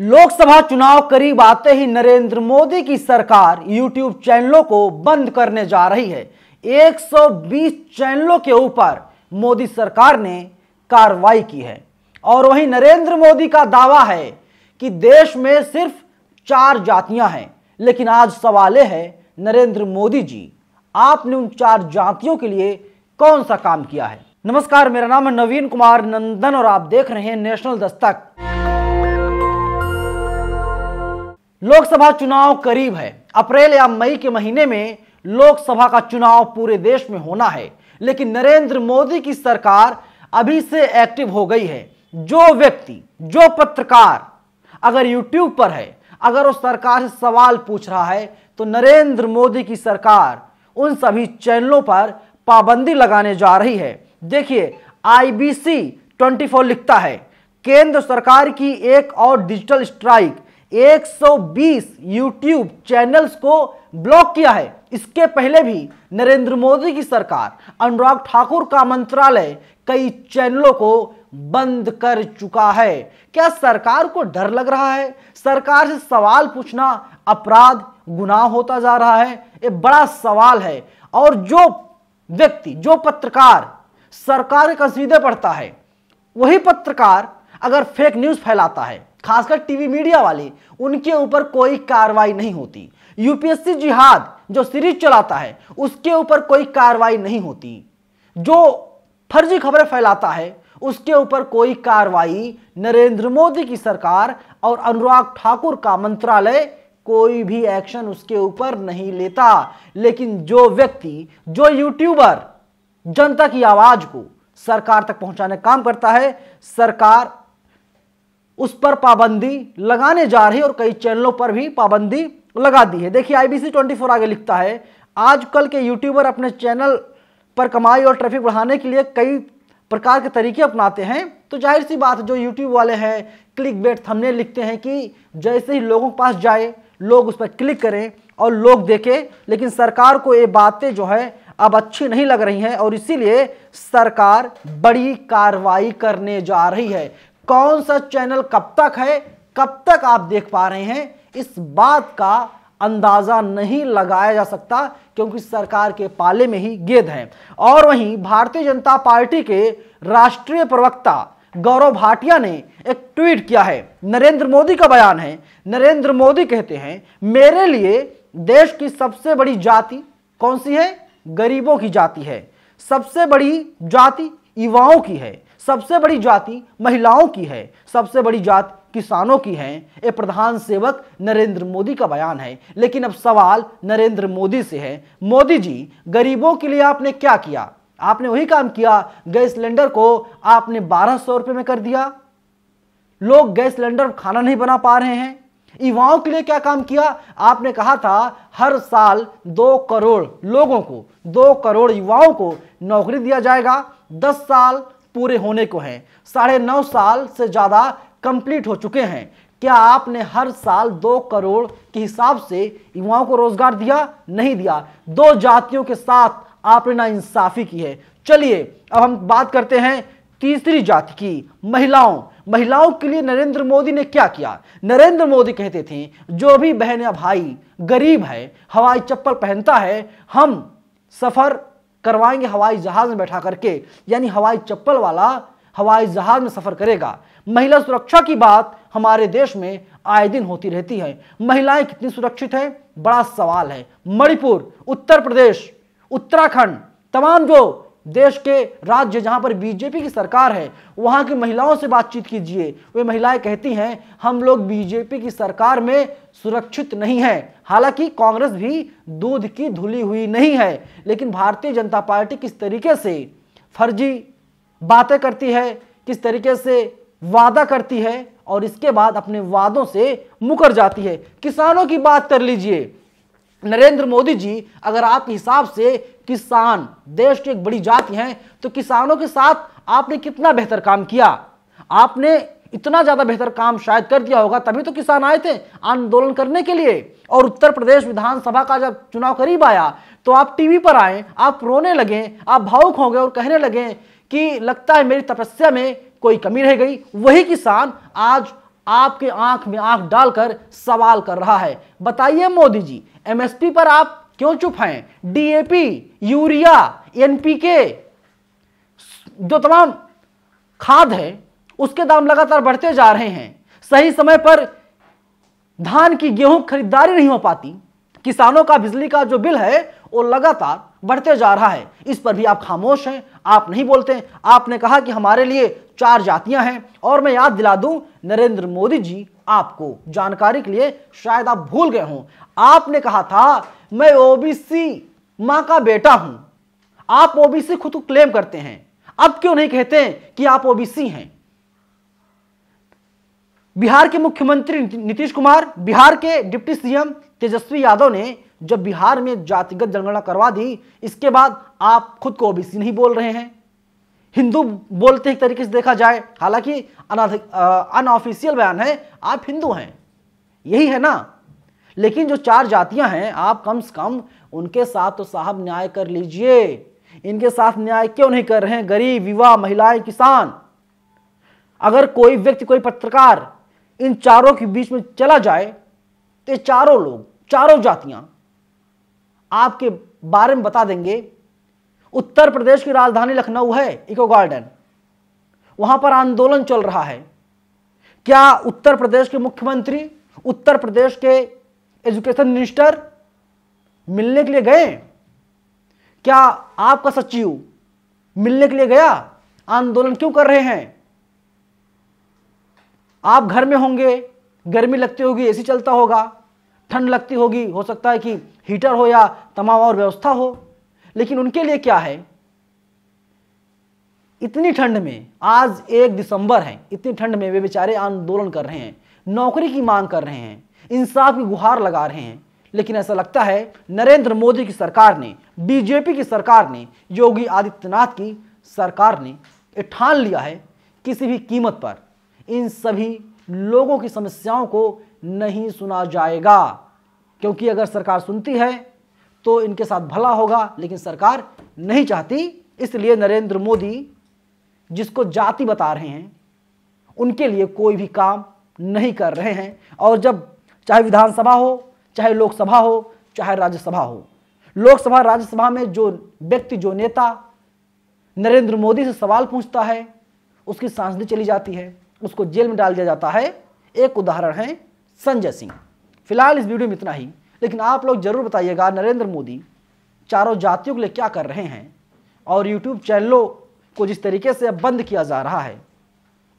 लोकसभा चुनाव करीब आते ही नरेंद्र मोदी की सरकार यूट्यूब चैनलों को बंद करने जा रही है 120 चैनलों के ऊपर मोदी सरकार ने कार्रवाई की है और वहीं नरेंद्र मोदी का दावा है कि देश में सिर्फ चार जातियां हैं लेकिन आज सवाल है नरेंद्र मोदी जी आपने उन चार जातियों के लिए कौन सा काम किया है नमस्कार मेरा नाम है नवीन कुमार नंदन और आप देख रहे हैं नेशनल दस्तक लोकसभा चुनाव करीब है अप्रैल या मई के महीने में लोकसभा का चुनाव पूरे देश में होना है लेकिन नरेंद्र मोदी की सरकार अभी से एक्टिव हो गई है जो व्यक्ति जो पत्रकार अगर यूट्यूब पर है अगर उस सरकार से सवाल पूछ रहा है तो नरेंद्र मोदी की सरकार उन सभी चैनलों पर पाबंदी लगाने जा रही है देखिए आईबीसी 24 लिखता है केंद्र सरकार की एक और डिजिटल स्ट्राइक 120 यूट्यूब चैनल्स को ब्लॉक किया है इसके पहले भी नरेंद्र मोदी की सरकार अनुराग ठाकुर का मंत्रालय कई चैनलों को बंद कर चुका है क्या सरकार को डर लग रहा है सरकार से सवाल पूछना अपराध गुनाह होता जा रहा है ये बड़ा सवाल है और जो व्यक्ति जो पत्रकार सरकार के कसीदे पढ़ता है वही पत्रकार अगर फेक न्यूज फैलाता है खासकर टीवी मीडिया वाले उनके ऊपर कोई कार्रवाई नहीं होती यूपीएससी जिहाद जो सीरीज चलाता है उसके ऊपर कोई कार्रवाई नहीं होती जो फर्जी खबरें फैलाता है उसके ऊपर कोई कार्रवाई नरेंद्र मोदी की सरकार और अनुराग ठाकुर का मंत्रालय कोई भी एक्शन उसके ऊपर नहीं लेता लेकिन जो व्यक्ति जो यूट्यूबर जनता की आवाज को सरकार तक पहुंचाने काम करता है सरकार उस पर पाबंदी लगाने जा रही और कई चैनलों पर भी पाबंदी लगा दी है देखिए आईबीसी 24 आगे लिखता है आजकल के यूट्यूबर अपने चैनल पर कमाई और ट्रैफिक बढ़ाने के लिए कई प्रकार के तरीके अपनाते हैं तो जाहिर सी बात जो यूट्यूब वाले हैं क्लिक बेट थमने लिखते हैं कि जैसे ही लोगों के पास जाए लोग उस पर क्लिक करें और लोग देखें लेकिन सरकार को ये बातें जो है अब अच्छी नहीं लग रही हैं और इसीलिए सरकार बड़ी कार्रवाई करने जा रही है कौन सा चैनल कब तक है कब तक आप देख पा रहे हैं इस बात का अंदाज़ा नहीं लगाया जा सकता क्योंकि सरकार के पाले में ही गेद है और वहीं भारतीय जनता पार्टी के राष्ट्रीय प्रवक्ता गौरव भाटिया ने एक ट्वीट किया है नरेंद्र मोदी का बयान है नरेंद्र मोदी कहते हैं मेरे लिए देश की सबसे बड़ी जाति कौन सी है गरीबों की जाति है सबसे बड़ी जाति युवाओं की है सबसे बड़ी जाति महिलाओं की है सबसे बड़ी जात किसानों की है ये प्रधान सेवक नरेंद्र मोदी का बयान है लेकिन अब सवाल नरेंद्र मोदी से है मोदी जी गरीबों के लिए आपने क्या किया आपने वही काम किया गैस सिलेंडर को आपने बारह सौ रुपए में कर दिया लोग गैस सिलेंडर खाना नहीं बना पा रहे हैं युवाओं के लिए क्या काम किया आपने कहा था हर साल दो करोड़ लोगों को दो करोड़ युवाओं को नौकरी दिया जाएगा दस साल पूरे होने को हैं साढ़े नौ साल से ज़्यादा कंप्लीट हो चुके हैं क्या आपने हर साल दो करोड़ के हिसाब से युवाओं को रोजगार दिया नहीं दिया दो जातियों के साथ आपने ना इंसाफी की है चलिए अब हम बात करते हैं तीसरी जाति की महिलाओं महिलाओं के लिए नरेंद्र मोदी ने क्या किया नरेंद्र मोदी कहते थे जो भी बहन या भाई गरीब है हवाई चप्पल पहनता है हम सफर करवाएंगे हवाई जहाज में बैठा करके यानी हवाई चप्पल वाला हवाई जहाज में सफर करेगा महिला सुरक्षा की बात हमारे देश में आए दिन होती रहती है महिलाएं कितनी सुरक्षित हैं बड़ा सवाल है मणिपुर उत्तर प्रदेश उत्तराखंड तमाम जो देश के राज्य जहाँ पर बीजेपी की सरकार है वहाँ की महिलाओं से बातचीत कीजिए वे महिलाएं कहती हैं हम लोग बीजेपी की सरकार में सुरक्षित नहीं हैं हालांकि कांग्रेस भी दूध की धुली हुई नहीं है लेकिन भारतीय जनता पार्टी किस तरीके से फर्जी बातें करती है किस तरीके से वादा करती है और इसके बाद अपने वादों से मुकर जाती है किसानों की बात कर लीजिए नरेंद्र मोदी जी अगर आपके हिसाब से किसान देश की एक बड़ी जाति हैं तो किसानों के साथ आपने कितना बेहतर काम किया आपने इतना ज़्यादा बेहतर काम शायद कर दिया होगा तभी तो किसान आए थे आंदोलन करने के लिए और उत्तर प्रदेश विधानसभा का जब चुनाव करीब आया तो आप टीवी पर आए आप रोने लगे आप भावुक हो गए और कहने लगे कि लगता है मेरी तपस्या में कोई कमी रह गई वही किसान आज आपके आंख में आंख डालकर सवाल कर रहा है बताइए मोदी जी एमएसपी पर आप क्यों चुप हैं डीएपी यूरिया एनपीके जो तमाम खाद है उसके दाम लगातार बढ़ते जा रहे हैं सही समय पर धान की गेहूं खरीदारी नहीं हो पाती किसानों का बिजली का जो बिल है वो लगातार बढ़ते जा रहा है इस पर भी आप खामोश हैं आप नहीं बोलते आपने कहा कि हमारे लिए चार जातियां हैं और मैं याद दिला दूं नरेंद्र मोदी जी आपको जानकारी के लिए शायद आप भूल गए हों आपने कहा था मैं ओबीसी मां का बेटा हूं आप ओबीसी खुद को क्लेम करते हैं अब क्यों नहीं कहते कि आप ओबीसी हैं बिहार के मुख्यमंत्री नीतीश कुमार बिहार के डिप्टी सीएम तेजस्वी यादव ने जब बिहार में जातिगत जनगणना करवा दी इसके बाद आप खुद को ओबीसी नहीं बोल रहे हैं हिंदू बोलते हैं तरीके से देखा जाए हालांकि अनऑफिशियल बयान है आप हिंदू हैं यही है ना लेकिन जो चार जातियां हैं आप कम से कम उनके साथ तो साहब न्याय कर लीजिए इनके साथ न्याय क्यों नहीं कर रहे हैं गरीब युवा महिलाएं किसान अगर कोई व्यक्ति कोई पत्रकार इन चारों के बीच में चला जाए तो ये चारों लोग चारों जातियां आपके बारे में बता देंगे उत्तर प्रदेश की राजधानी लखनऊ है इको गार्डन वहां पर आंदोलन चल रहा है क्या उत्तर प्रदेश के मुख्यमंत्री उत्तर प्रदेश के एजुकेशन मिनिस्टर मिलने के लिए गए क्या आपका सचिव मिलने के लिए गया आंदोलन क्यों कर रहे हैं आप घर में होंगे गर्मी लगती होगी एसी चलता होगा ठंड लगती होगी हो सकता है कि हीटर हो या तमाम और व्यवस्था हो लेकिन उनके लिए क्या है इतनी ठंड में आज एक दिसंबर है इतनी ठंड में वे बेचारे आंदोलन कर रहे हैं नौकरी की मांग कर रहे हैं इंसाफ की गुहार लगा रहे हैं लेकिन ऐसा लगता है नरेंद्र मोदी की सरकार ने बीजेपी की सरकार ने योगी आदित्यनाथ की सरकार ने ठान लिया है किसी भी कीमत पर इन सभी लोगों की समस्याओं को नहीं सुना जाएगा क्योंकि अगर सरकार सुनती है तो इनके साथ भला होगा लेकिन सरकार नहीं चाहती इसलिए नरेंद्र मोदी जिसको जाति बता रहे हैं उनके लिए कोई भी काम नहीं कर रहे हैं और जब चाहे विधानसभा हो चाहे लोकसभा हो चाहे राज्यसभा हो लोकसभा राज्यसभा में जो व्यक्ति जो नेता नरेंद्र मोदी से सवाल पूछता है उसकी सांसदी चली जाती है उसको जेल में डाल दिया जाता है एक उदाहरण है संजय सिंह फिलहाल इस वीडियो में इतना ही लेकिन आप लोग जरूर बताइएगा नरेंद्र मोदी चारों जातियों के लिए क्या कर रहे हैं और यूट्यूब चैनलों को जिस तरीके से अब बंद किया जा रहा है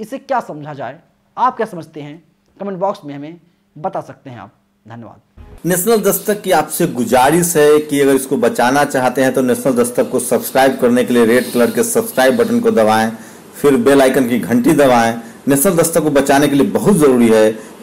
इसे क्या समझा जाए आप क्या समझते हैं कमेंट बॉक्स में हमें बता सकते हैं आप धन्यवाद नेशनल दस्तक की आपसे गुजारिश है कि अगर इसको बचाना चाहते हैं तो नेशनल दस्तक को सब्सक्राइब करने के लिए रेड कलर के सब्सक्राइब बटन को दबाएं फिर बेल आइकन की घंटी दबाएं नेशनल दस्तक को बचाने के लिए बहुत ज़रूरी है